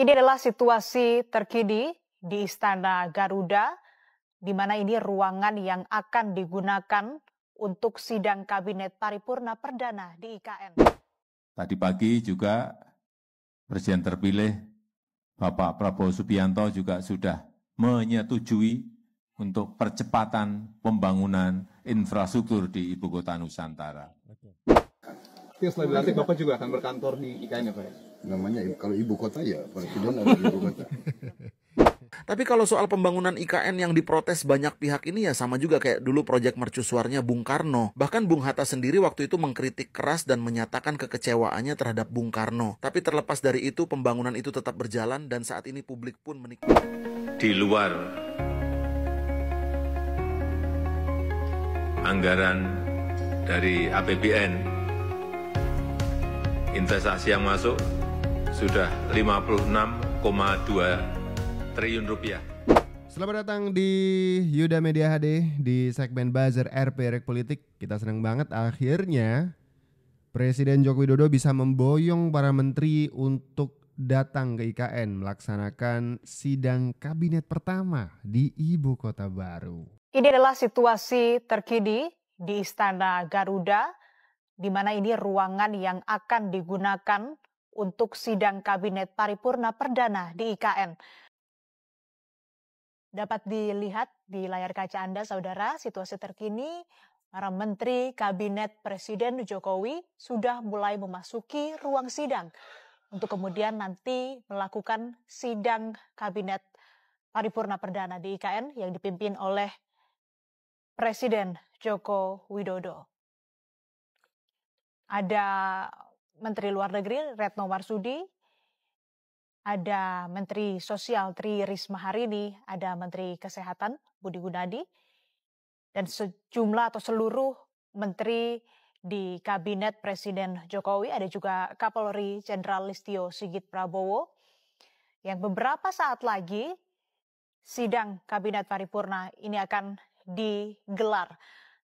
Ini adalah situasi terkini di Istana Garuda, di mana ini ruangan yang akan digunakan untuk sidang Kabinet Paripurna Perdana di IKN. Tadi pagi juga Presiden terpilih Bapak Prabowo Subianto juga sudah menyetujui untuk percepatan pembangunan infrastruktur di Ibu Kota Nusantara. Oke. Ya, Bapak juga akan berkantor di IKN ya Pak? Ya? namanya kalau ibu kota ya presiden ada ibu kota. Tapi kalau soal pembangunan IKN yang diprotes banyak pihak ini ya sama juga kayak dulu proyek mercusuarnya Bung Karno. Bahkan Bung Hatta sendiri waktu itu mengkritik keras dan menyatakan kekecewaannya terhadap Bung Karno. Tapi terlepas dari itu pembangunan itu tetap berjalan dan saat ini publik pun menikmati. Di luar anggaran dari APBN investasi yang masuk sudah 56,2 triliun rupiah. Selamat datang di Yuda Media HD di segmen Buzzer Rek Politik. Kita senang banget akhirnya Presiden Joko Widodo bisa memboyong para menteri untuk datang ke IKN melaksanakan sidang kabinet pertama di ibu kota baru. Ini adalah situasi terkini di Istana Garuda di mana ini ruangan yang akan digunakan untuk sidang Kabinet Paripurna Perdana di IKN. Dapat dilihat di layar kaca Anda, saudara, situasi terkini para menteri Kabinet Presiden Jokowi sudah mulai memasuki ruang sidang untuk kemudian nanti melakukan sidang Kabinet Paripurna Perdana di IKN yang dipimpin oleh Presiden Joko Widodo. Ada Menteri Luar Negeri Retno Marsudi, ada Menteri Sosial Tri Risma hari ada Menteri Kesehatan Budi Gunadi, dan sejumlah atau seluruh menteri di kabinet Presiden Jokowi, ada juga Kapolri Jenderal Listio Sigit Prabowo, yang beberapa saat lagi sidang kabinet paripurna ini akan digelar.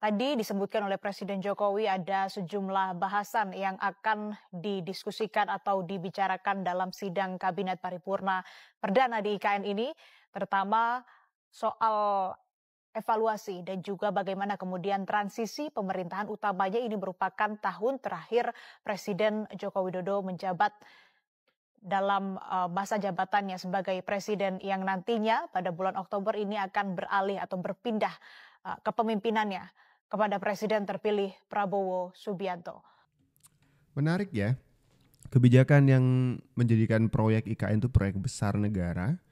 Tadi disebutkan oleh Presiden Jokowi ada sejumlah bahasan yang akan didiskusikan atau dibicarakan dalam sidang Kabinet Paripurna Perdana di IKN ini, terutama soal evaluasi dan juga bagaimana kemudian transisi pemerintahan utamanya ini merupakan tahun terakhir Presiden Joko Widodo menjabat dalam eh, masa jabatannya sebagai presiden yang nantinya pada bulan Oktober ini akan beralih atau berpindah eh, kepemimpinannya kepada Presiden terpilih Prabowo Subianto. Menarik ya, kebijakan yang menjadikan proyek IKN itu proyek besar negara,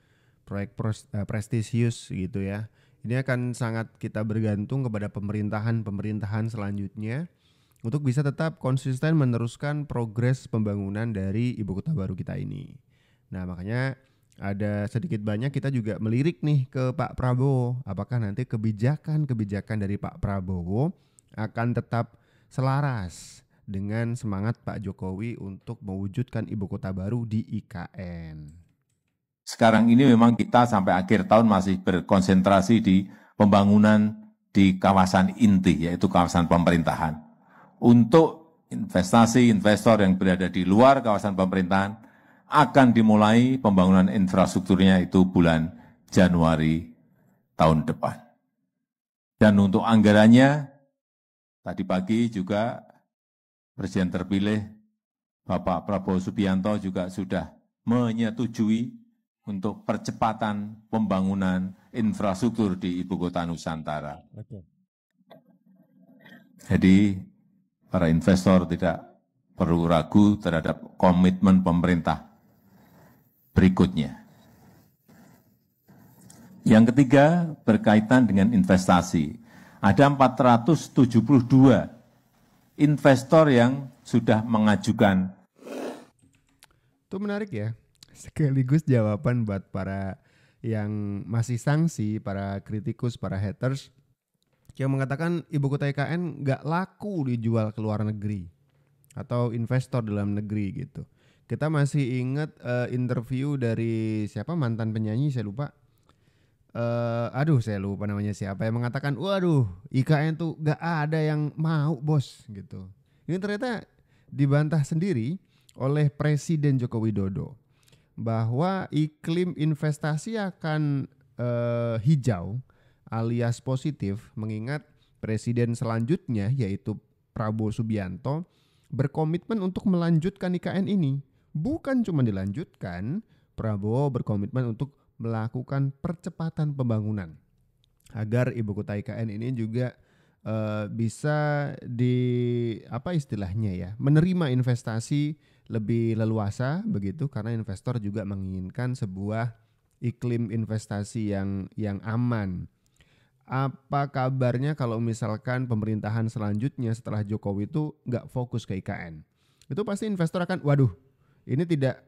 proyek eh, prestisius gitu ya. Ini akan sangat kita bergantung kepada pemerintahan-pemerintahan selanjutnya untuk bisa tetap konsisten meneruskan progres pembangunan dari ibu kota baru kita ini. Nah, makanya ada sedikit banyak kita juga melirik nih ke Pak Prabowo. Apakah nanti kebijakan-kebijakan dari Pak Prabowo akan tetap selaras dengan semangat Pak Jokowi untuk mewujudkan ibu kota baru di IKN? Sekarang ini memang kita sampai akhir tahun masih berkonsentrasi di pembangunan di kawasan inti, yaitu kawasan pemerintahan. Untuk investasi investor yang berada di luar kawasan pemerintahan, akan dimulai pembangunan infrastrukturnya itu bulan Januari tahun depan. Dan untuk anggarannya, tadi pagi juga Presiden terpilih Bapak Prabowo Subianto juga sudah menyetujui untuk percepatan pembangunan infrastruktur di Ibu Kota Nusantara. Jadi para investor tidak perlu ragu terhadap komitmen pemerintah berikutnya. Yang ketiga berkaitan dengan investasi. Ada 472 investor yang sudah mengajukan. Itu menarik ya. Sekaligus jawaban buat para yang masih sanksi, para kritikus, para haters yang mengatakan ibu kota IKN e nggak laku dijual ke luar negeri atau investor dalam negeri gitu. Kita masih ingat uh, interview dari siapa mantan penyanyi saya lupa. Uh, aduh saya lupa namanya siapa yang mengatakan, waduh IKN tuh gak ada yang mau bos gitu. Ini ternyata dibantah sendiri oleh Presiden Joko Widodo bahwa iklim investasi akan uh, hijau alias positif mengingat presiden selanjutnya yaitu Prabowo Subianto berkomitmen untuk melanjutkan IKN ini bukan cuma dilanjutkan, Prabowo berkomitmen untuk melakukan percepatan pembangunan agar ibu kota IKN ini juga e, bisa di apa istilahnya ya menerima investasi lebih leluasa begitu karena investor juga menginginkan sebuah iklim investasi yang yang aman. Apa kabarnya kalau misalkan pemerintahan selanjutnya setelah Jokowi itu nggak fokus ke IKN? Itu pasti investor akan, waduh, ini tidak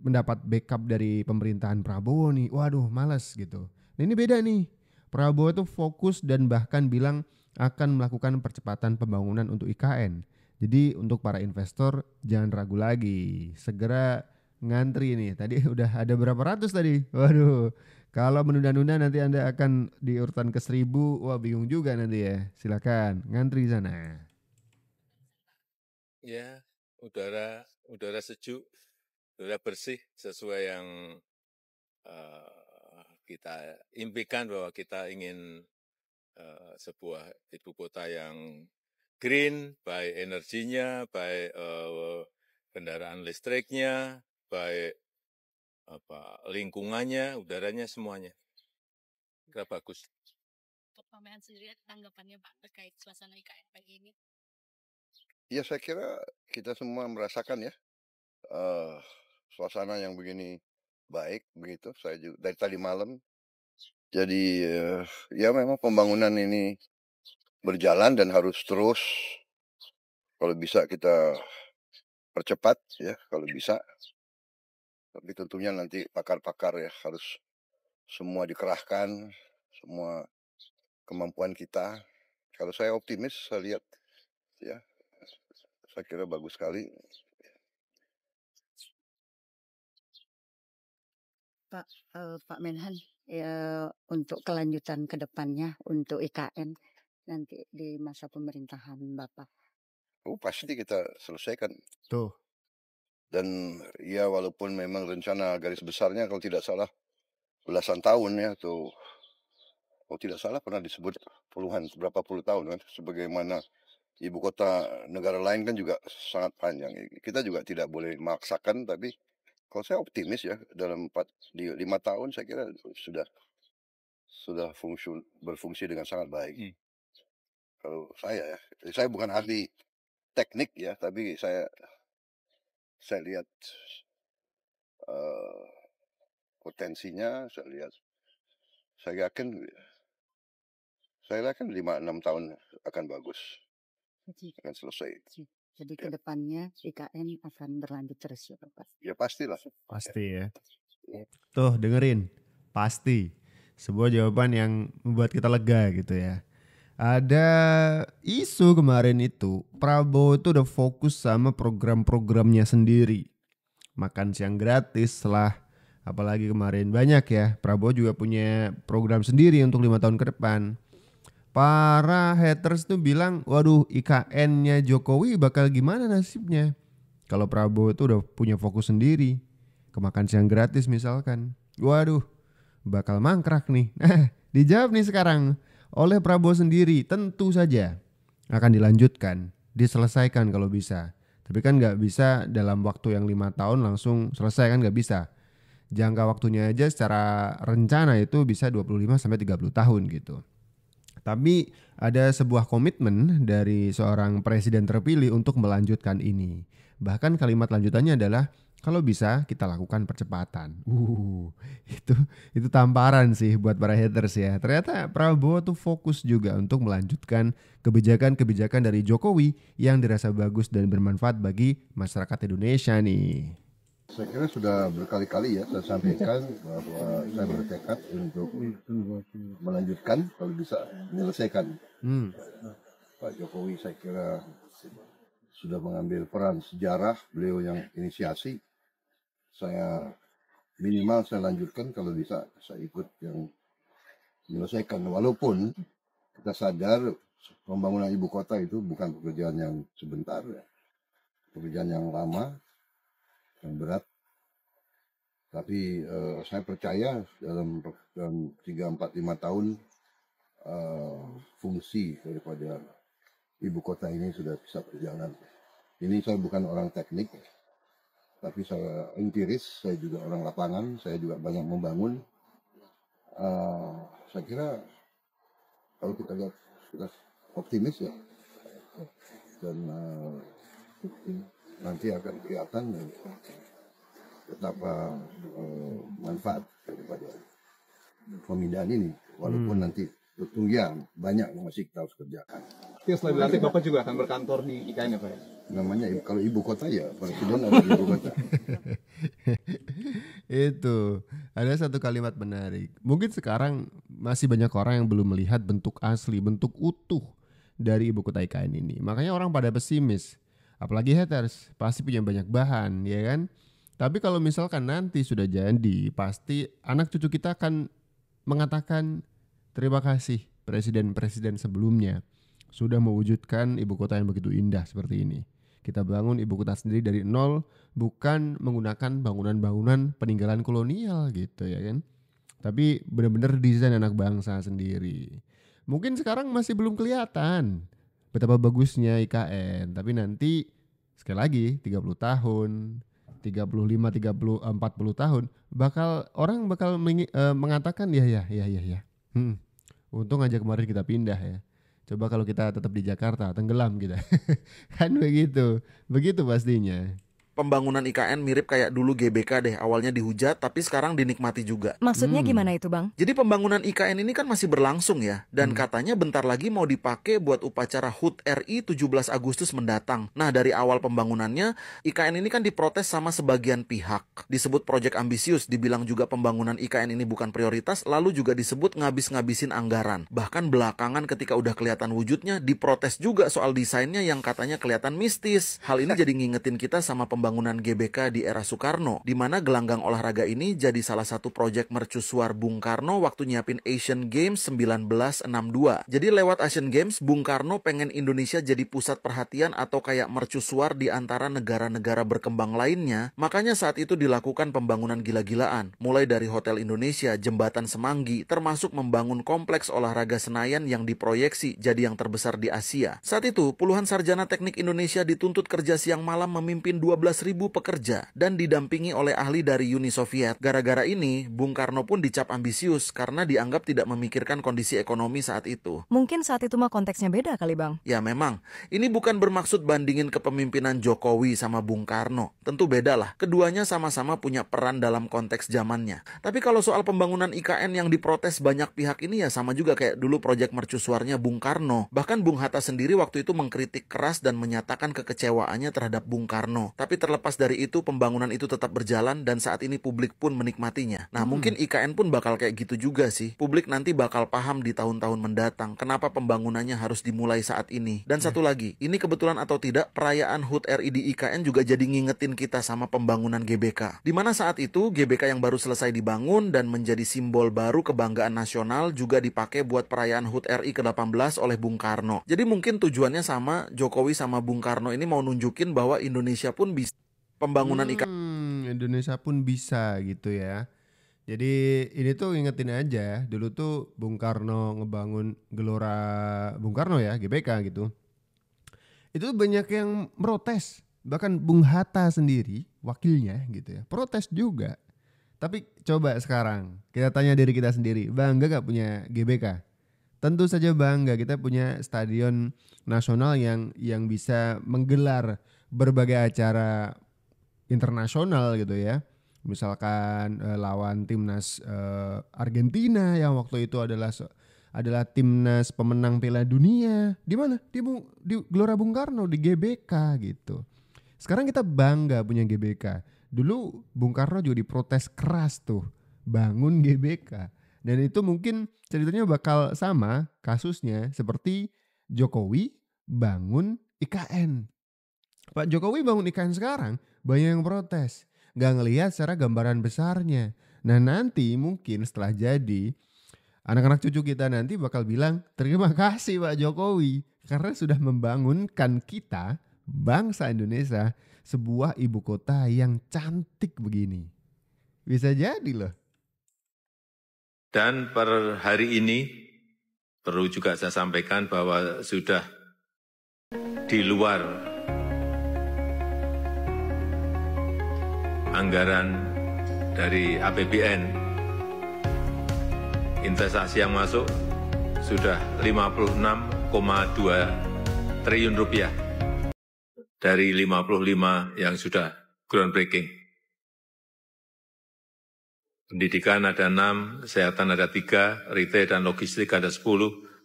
mendapat backup dari pemerintahan Prabowo nih. Waduh, malas gitu. Nah, ini beda nih. Prabowo itu fokus dan bahkan bilang akan melakukan percepatan pembangunan untuk IKN. Jadi untuk para investor jangan ragu lagi, segera ngantri nih. Tadi udah ada berapa ratus tadi? Waduh. Kalau menunda-nunda nanti Anda akan di urutan ke seribu, wah bingung juga nanti ya. Silakan ngantri sana. Ya, udara udara sejuk, udara bersih sesuai yang uh, kita impikan bahwa kita ingin uh, sebuah ibu kota yang green, baik energinya, baik uh, kendaraan listriknya, baik apa lingkungannya, udaranya semuanya. Kira bagus. Pak pameran sendiri ya, tanggapannya Pak terkait suasana IKN pagi ini? Ya saya kira kita semua merasakan ya eh, suasana yang begini baik begitu. Saya juga dari tadi malam. Jadi uh, ya memang pembangunan ini berjalan dan harus terus kalau bisa kita percepat ya kalau bisa. Tapi tentunya nanti pakar-pakar ya harus semua dikerahkan, semua kemampuan kita. Kalau saya optimis, saya lihat ya saya kira bagus sekali. Pak uh, Pak Menhan ya, untuk kelanjutan ke depannya untuk IKN nanti di masa pemerintahan Bapak. Oh pasti kita selesaikan. Tuh. Dan ya walaupun memang rencana garis besarnya kalau tidak salah belasan tahun ya tuh kalau tidak salah pernah disebut puluhan berapa puluh tahun kan sebagaimana ibu kota negara lain kan juga sangat panjang. Kita juga tidak boleh memaksakan, tapi kalau saya optimis ya dalam empat di lima tahun saya kira sudah sudah fungsi berfungsi dengan sangat baik. Hmm. Kalau saya ya, saya bukan ahli teknik ya, tapi saya saya lihat uh, potensinya, saya lihat saya yakin saya yakin lima enam tahun akan bagus akan selesai. Jadi ya. kedepannya IKN akan berlanjut terus ya Pak? Ya pastilah. Ya. Pasti ya. ya. Tuh dengerin, pasti. Sebuah jawaban yang membuat kita lega gitu ya. Ada isu kemarin itu Prabowo itu udah fokus sama program-programnya sendiri. Makan siang gratis lah. Apalagi kemarin banyak ya. Prabowo juga punya program sendiri untuk lima tahun ke depan para haters tuh bilang, waduh IKN-nya Jokowi bakal gimana nasibnya? Kalau Prabowo itu udah punya fokus sendiri, kemakan siang gratis misalkan. Waduh, bakal mangkrak nih. Nah, dijawab nih sekarang oleh Prabowo sendiri, tentu saja akan dilanjutkan, diselesaikan kalau bisa. Tapi kan nggak bisa dalam waktu yang lima tahun langsung selesai kan nggak bisa. Jangka waktunya aja secara rencana itu bisa 25 sampai 30 tahun gitu. Tapi ada sebuah komitmen dari seorang presiden terpilih untuk melanjutkan ini. Bahkan kalimat lanjutannya adalah kalau bisa kita lakukan percepatan. Uh, itu itu tamparan sih buat para haters ya. Ternyata Prabowo tuh fokus juga untuk melanjutkan kebijakan-kebijakan dari Jokowi yang dirasa bagus dan bermanfaat bagi masyarakat Indonesia nih saya kira sudah berkali-kali ya saya sampaikan bahwa saya bertekad untuk melanjutkan kalau bisa menyelesaikan. Hmm. Pak Jokowi saya kira sudah mengambil peran sejarah, beliau yang inisiasi. Saya minimal saya lanjutkan kalau bisa saya ikut yang menyelesaikan walaupun kita sadar pembangunan ibu kota itu bukan pekerjaan yang sebentar ya. pekerjaan yang lama yang berat tapi uh, saya percaya dalam dalam 3 4 5 tahun uh, fungsi daripada ibu kota ini sudah bisa berjalan. Ini saya bukan orang teknik, tapi saya empiris, saya juga orang lapangan, saya juga banyak membangun. Uh, saya kira kalau kita lihat kita optimis ya, dan uh, nanti akan kelihatan. Ya betapa uh, manfaat daripada pemindahan ini walaupun hmm. nanti tentunya banyak yang masih kita harus kerjakan. Ya, selain nanti Bapak juga akan berkantor di IKN ya Pak? Ya? Namanya kalau ibu kota ya presiden ada ibu kota. Itu ada satu kalimat menarik. Mungkin sekarang masih banyak orang yang belum melihat bentuk asli, bentuk utuh dari ibu kota IKN ini. Makanya orang pada pesimis. Apalagi haters pasti punya banyak bahan, ya kan? Tapi kalau misalkan nanti sudah jadi, pasti anak cucu kita akan mengatakan terima kasih presiden-presiden sebelumnya sudah mewujudkan ibu kota yang begitu indah seperti ini. Kita bangun ibu kota sendiri dari nol, bukan menggunakan bangunan-bangunan peninggalan kolonial gitu ya kan. Tapi benar-benar desain anak bangsa sendiri. Mungkin sekarang masih belum kelihatan betapa bagusnya IKN, tapi nanti sekali lagi 30 tahun, 35 30 40 tahun bakal orang bakal mengi, uh, mengatakan ya ya ya ya ya. Hmm. Untung aja kemarin kita pindah ya. Coba kalau kita tetap di Jakarta tenggelam kita. kan begitu. Begitu pastinya pembangunan IKN mirip kayak dulu GBK deh awalnya dihujat tapi sekarang dinikmati juga. Maksudnya hmm. gimana itu bang? Jadi pembangunan IKN ini kan masih berlangsung ya dan hmm. katanya bentar lagi mau dipakai buat upacara HUT RI 17 Agustus mendatang. Nah dari awal pembangunannya IKN ini kan diprotes sama sebagian pihak. Disebut proyek ambisius, dibilang juga pembangunan IKN ini bukan prioritas, lalu juga disebut ngabis-ngabisin anggaran. Bahkan belakangan ketika udah kelihatan wujudnya diprotes juga soal desainnya yang katanya kelihatan mistis. Hal ini jadi ngingetin kita sama pembangunan pembangunan GBK di era Soekarno, di mana gelanggang olahraga ini jadi salah satu proyek mercusuar Bung Karno waktu nyiapin Asian Games 1962. Jadi lewat Asian Games, Bung Karno pengen Indonesia jadi pusat perhatian atau kayak mercusuar di antara negara-negara berkembang lainnya, makanya saat itu dilakukan pembangunan gila-gilaan, mulai dari Hotel Indonesia, Jembatan Semanggi, termasuk membangun kompleks olahraga Senayan yang diproyeksi jadi yang terbesar di Asia. Saat itu, puluhan sarjana teknik Indonesia dituntut kerja siang malam memimpin 12 12.000 pekerja dan didampingi oleh ahli dari Uni Soviet. Gara-gara ini, Bung Karno pun dicap ambisius karena dianggap tidak memikirkan kondisi ekonomi saat itu. Mungkin saat itu mah konteksnya beda kali Bang. Ya memang, ini bukan bermaksud bandingin kepemimpinan Jokowi sama Bung Karno. Tentu beda lah, keduanya sama-sama punya peran dalam konteks zamannya. Tapi kalau soal pembangunan IKN yang diprotes banyak pihak ini ya sama juga kayak dulu proyek mercusuarnya Bung Karno. Bahkan Bung Hatta sendiri waktu itu mengkritik keras dan menyatakan kekecewaannya terhadap Bung Karno. Tapi terlepas dari itu pembangunan itu tetap berjalan dan saat ini publik pun menikmatinya. Nah, hmm. mungkin IKN pun bakal kayak gitu juga sih. Publik nanti bakal paham di tahun-tahun mendatang kenapa pembangunannya harus dimulai saat ini. Dan satu ya. lagi, ini kebetulan atau tidak perayaan HUT RI di IKN juga jadi ngingetin kita sama pembangunan GBK. Di mana saat itu GBK yang baru selesai dibangun dan menjadi simbol baru kebanggaan nasional juga dipakai buat perayaan HUT RI ke-18 oleh Bung Karno. Jadi mungkin tujuannya sama Jokowi sama Bung Karno ini mau nunjukin bahwa Indonesia pun bisa pembangunan hmm, ikan. Indonesia pun bisa gitu ya jadi ini tuh ingetin aja ya, dulu tuh Bung Karno ngebangun gelora Bung Karno ya GBK gitu itu banyak yang protes bahkan Bung Hatta sendiri wakilnya gitu ya protes juga tapi coba sekarang kita tanya diri kita sendiri bangga gak punya GBK tentu saja bangga kita punya stadion nasional yang yang bisa menggelar berbagai acara internasional gitu ya. Misalkan uh, lawan timnas uh, Argentina yang waktu itu adalah adalah timnas pemenang Piala Dunia. Di mana? Di, di Gelora Bung Karno di GBK gitu. Sekarang kita bangga punya GBK. Dulu Bung Karno juga diprotes keras tuh bangun GBK. Dan itu mungkin ceritanya bakal sama kasusnya seperti Jokowi bangun IKN. Pak Jokowi bangun ikan sekarang, banyak yang protes. Gak ngelihat secara gambaran besarnya. Nah nanti mungkin setelah jadi, anak-anak cucu kita nanti bakal bilang, terima kasih Pak Jokowi. Karena sudah membangunkan kita, bangsa Indonesia, sebuah ibu kota yang cantik begini. Bisa jadi loh. Dan per hari ini, perlu juga saya sampaikan bahwa sudah di luar anggaran dari APBN, investasi yang masuk sudah 56,2 triliun rupiah dari 55 yang sudah groundbreaking. Pendidikan ada 6, kesehatan ada 3, retail dan logistik ada 10,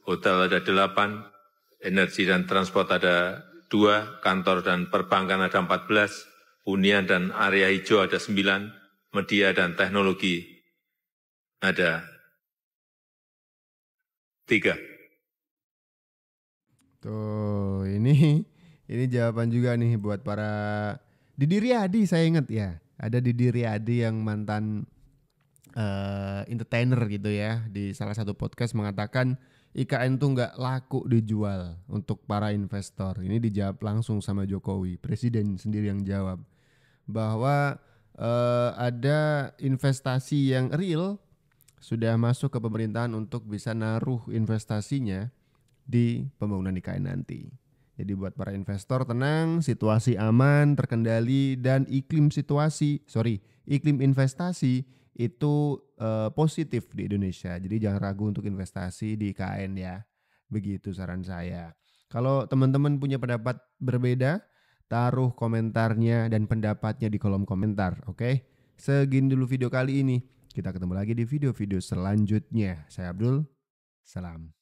hotel ada 8, energi dan transport ada 2, kantor dan perbankan ada 14, hunian dan area hijau ada sembilan, media dan teknologi ada tiga. Tuh, ini ini jawaban juga nih buat para Didi Riyadi saya ingat ya. Ada Didi Riyadi yang mantan uh, entertainer gitu ya di salah satu podcast mengatakan IKN tuh nggak laku dijual untuk para investor. Ini dijawab langsung sama Jokowi, presiden sendiri yang jawab bahwa eh, ada investasi yang real sudah masuk ke pemerintahan untuk bisa naruh investasinya di pembangunan IKN nanti. Jadi buat para investor tenang, situasi aman, terkendali dan iklim situasi, sorry, iklim investasi itu uh, positif di Indonesia. Jadi jangan ragu untuk investasi di IKN ya. Begitu saran saya. Kalau teman-teman punya pendapat berbeda, taruh komentarnya dan pendapatnya di kolom komentar, oke? Okay? Segini dulu video kali ini. Kita ketemu lagi di video-video selanjutnya. Saya Abdul, salam.